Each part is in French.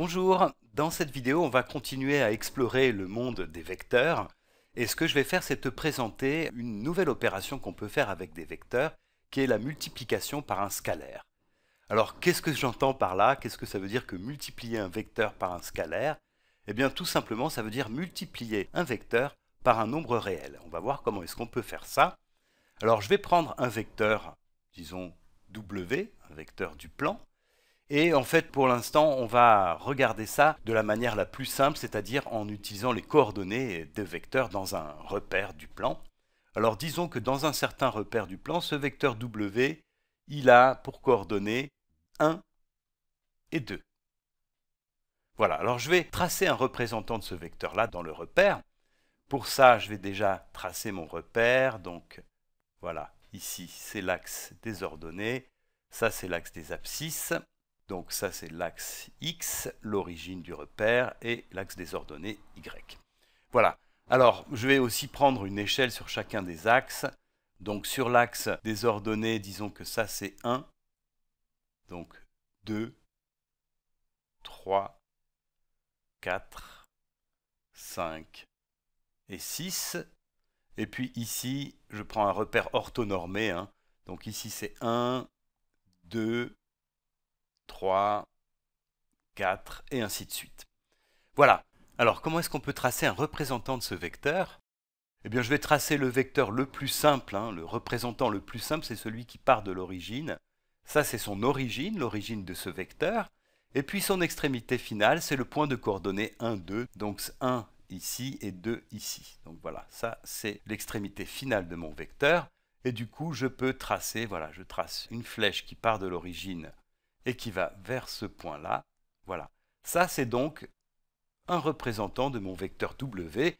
Bonjour, dans cette vidéo on va continuer à explorer le monde des vecteurs et ce que je vais faire c'est te présenter une nouvelle opération qu'on peut faire avec des vecteurs qui est la multiplication par un scalaire. Alors qu'est-ce que j'entends par là Qu'est-ce que ça veut dire que multiplier un vecteur par un scalaire Eh bien tout simplement ça veut dire multiplier un vecteur par un nombre réel. On va voir comment est-ce qu'on peut faire ça. Alors je vais prendre un vecteur, disons W, un vecteur du plan, et en fait, pour l'instant, on va regarder ça de la manière la plus simple, c'est-à-dire en utilisant les coordonnées des vecteurs dans un repère du plan. Alors disons que dans un certain repère du plan, ce vecteur W, il a pour coordonnées 1 et 2. Voilà, alors je vais tracer un représentant de ce vecteur-là dans le repère. Pour ça, je vais déjà tracer mon repère. Donc voilà, ici, c'est l'axe des ordonnées. Ça, c'est l'axe des abscisses. Donc ça c'est l'axe X, l'origine du repère, et l'axe des ordonnées Y. Voilà. Alors je vais aussi prendre une échelle sur chacun des axes. Donc sur l'axe des ordonnées, disons que ça c'est 1. Donc 2, 3, 4, 5 et 6. Et puis ici, je prends un repère orthonormé. Hein. Donc ici c'est 1, 2, 3, 4, et ainsi de suite. Voilà. Alors, comment est-ce qu'on peut tracer un représentant de ce vecteur Eh bien, je vais tracer le vecteur le plus simple. Hein. Le représentant le plus simple, c'est celui qui part de l'origine. Ça, c'est son origine, l'origine de ce vecteur. Et puis son extrémité finale, c'est le point de coordonnées 1, 2. Donc 1 ici et 2 ici. Donc voilà, ça c'est l'extrémité finale de mon vecteur. Et du coup, je peux tracer, voilà, je trace une flèche qui part de l'origine et qui va vers ce point-là. Voilà. Ça, c'est donc un représentant de mon vecteur W.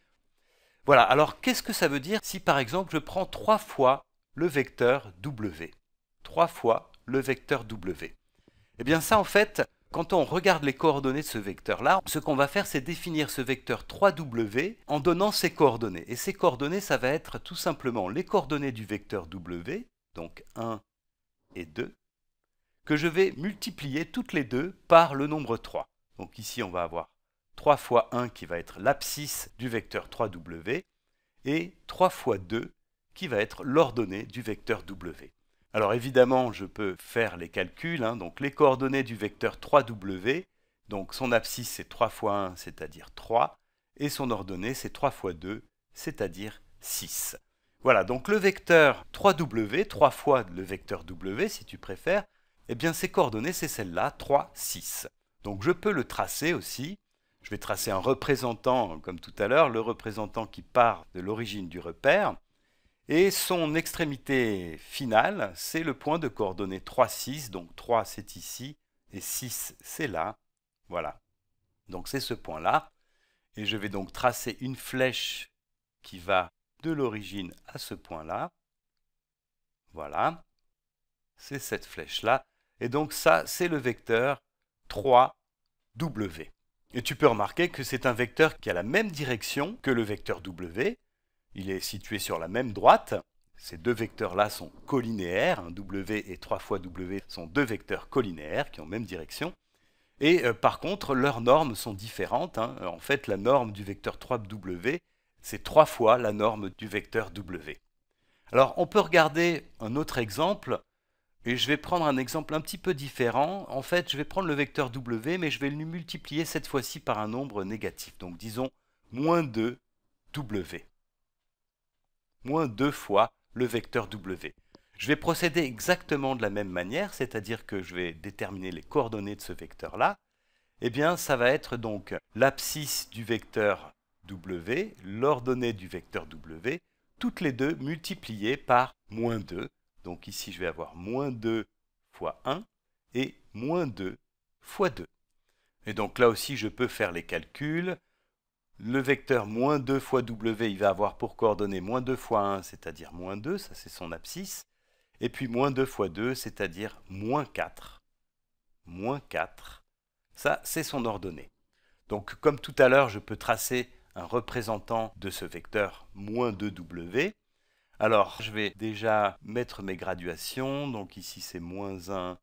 Voilà, alors qu'est-ce que ça veut dire si par exemple je prends trois fois le vecteur W Trois fois le vecteur W. Eh bien ça en fait, quand on regarde les coordonnées de ce vecteur-là, ce qu'on va faire c'est définir ce vecteur 3W en donnant ses coordonnées. Et ces coordonnées, ça va être tout simplement les coordonnées du vecteur W, donc 1 et 2, que je vais multiplier toutes les deux par le nombre 3. Donc ici, on va avoir 3 fois 1 qui va être l'abscisse du vecteur 3w et 3 fois 2 qui va être l'ordonnée du vecteur w. Alors évidemment, je peux faire les calculs. Hein. donc les coordonnées du vecteur 3w, donc son abscisse c'est 3 fois 1, c'est-à-dire 3, et son ordonnée c'est 3 fois 2, c'est-à-dire 6. Voilà, donc le vecteur 3w, 3 fois le vecteur w si tu préfères, eh bien, ces coordonnées, c'est celles là 3, 6. Donc je peux le tracer aussi. Je vais tracer un représentant, comme tout à l'heure, le représentant qui part de l'origine du repère. Et son extrémité finale, c'est le point de coordonnées 3, 6. Donc 3, c'est ici, et 6, c'est là. Voilà. Donc c'est ce point-là. Et je vais donc tracer une flèche qui va de l'origine à ce point-là. Voilà. C'est cette flèche-là. Et donc ça, c'est le vecteur 3W. Et tu peux remarquer que c'est un vecteur qui a la même direction que le vecteur W. Il est situé sur la même droite. Ces deux vecteurs-là sont collinéaires. w et 3 fois W sont deux vecteurs collinéaires qui ont même direction. Et euh, par contre, leurs normes sont différentes. Hein. En fait, la norme du vecteur 3W, c'est 3 fois la norme du vecteur W. Alors, on peut regarder un autre exemple et je vais prendre un exemple un petit peu différent. En fait, je vais prendre le vecteur w, mais je vais le multiplier cette fois-ci par un nombre négatif. Donc disons moins 2 w. Moins 2 fois le vecteur w. Je vais procéder exactement de la même manière, c'est-à-dire que je vais déterminer les coordonnées de ce vecteur-là. Eh bien, ça va être donc l'abscisse du vecteur w, l'ordonnée du vecteur w, toutes les deux multipliées par moins 2, donc ici, je vais avoir moins 2 fois 1 et moins 2 fois 2. Et donc là aussi, je peux faire les calculs. Le vecteur moins 2 fois w, il va avoir pour coordonnées moins 2 fois 1, c'est-à-dire moins 2, ça c'est son abscisse. Et puis moins 2 fois 2, c'est-à-dire moins 4. Moins 4, ça c'est son ordonnée. Donc comme tout à l'heure, je peux tracer un représentant de ce vecteur moins 2w. Alors, je vais déjà mettre mes graduations. Donc ici, c'est moins 1,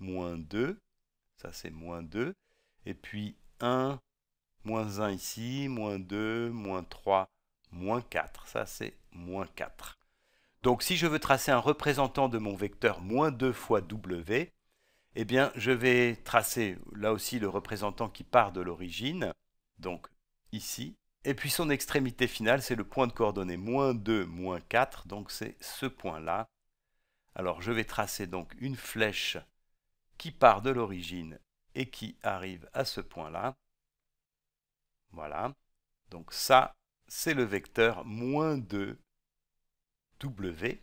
moins 2. Ça, c'est moins 2. Et puis 1, moins 1 ici, moins 2, moins 3, moins 4. Ça, c'est moins 4. Donc si je veux tracer un représentant de mon vecteur moins 2 fois W, eh bien je vais tracer là aussi le représentant qui part de l'origine, donc ici, et puis son extrémité finale, c'est le point de coordonnée moins 2, moins 4, donc c'est ce point-là. Alors je vais tracer donc une flèche qui part de l'origine et qui arrive à ce point-là. Voilà. Donc ça, c'est le vecteur moins 2 W.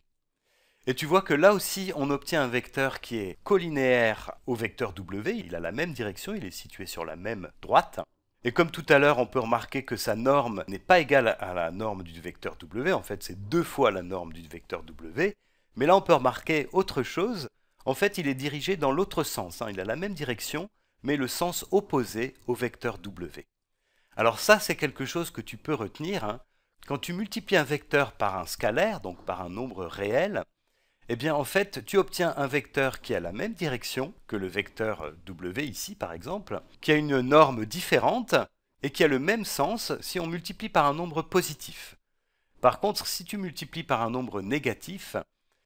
Et tu vois que là aussi, on obtient un vecteur qui est collinéaire au vecteur W. Il a la même direction, il est situé sur la même droite. Et comme tout à l'heure, on peut remarquer que sa norme n'est pas égale à la norme du vecteur W, en fait c'est deux fois la norme du vecteur W, mais là on peut remarquer autre chose, en fait il est dirigé dans l'autre sens, hein, il a la même direction, mais le sens opposé au vecteur W. Alors ça c'est quelque chose que tu peux retenir, hein. quand tu multiplies un vecteur par un scalaire, donc par un nombre réel, eh bien en fait, tu obtiens un vecteur qui a la même direction que le vecteur W ici par exemple, qui a une norme différente et qui a le même sens si on multiplie par un nombre positif. Par contre, si tu multiplies par un nombre négatif,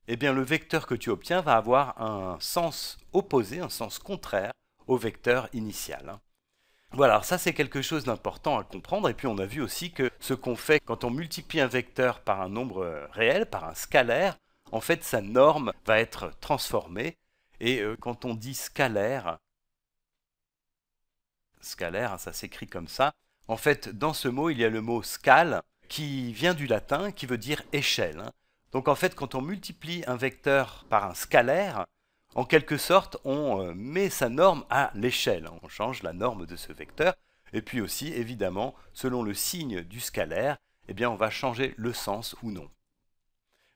eh bien le vecteur que tu obtiens va avoir un sens opposé, un sens contraire au vecteur initial. Voilà, ça c'est quelque chose d'important à comprendre, et puis on a vu aussi que ce qu'on fait quand on multiplie un vecteur par un nombre réel, par un scalaire, en fait, sa norme va être transformée. Et euh, quand on dit scalaire, scalaire, hein, ça s'écrit comme ça. En fait, dans ce mot, il y a le mot scale qui vient du latin, qui veut dire échelle. Hein. Donc en fait, quand on multiplie un vecteur par un scalaire, en quelque sorte, on euh, met sa norme à l'échelle. Hein. On change la norme de ce vecteur. Et puis aussi, évidemment, selon le signe du scalaire, eh bien, on va changer le sens ou non.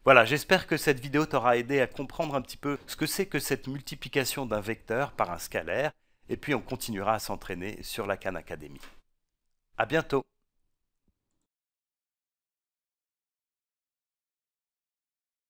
Voilà, j'espère que cette vidéo t'aura aidé à comprendre un petit peu ce que c'est que cette multiplication d'un vecteur par un scalaire, et puis on continuera à s'entraîner sur la Khan Academy. À bientôt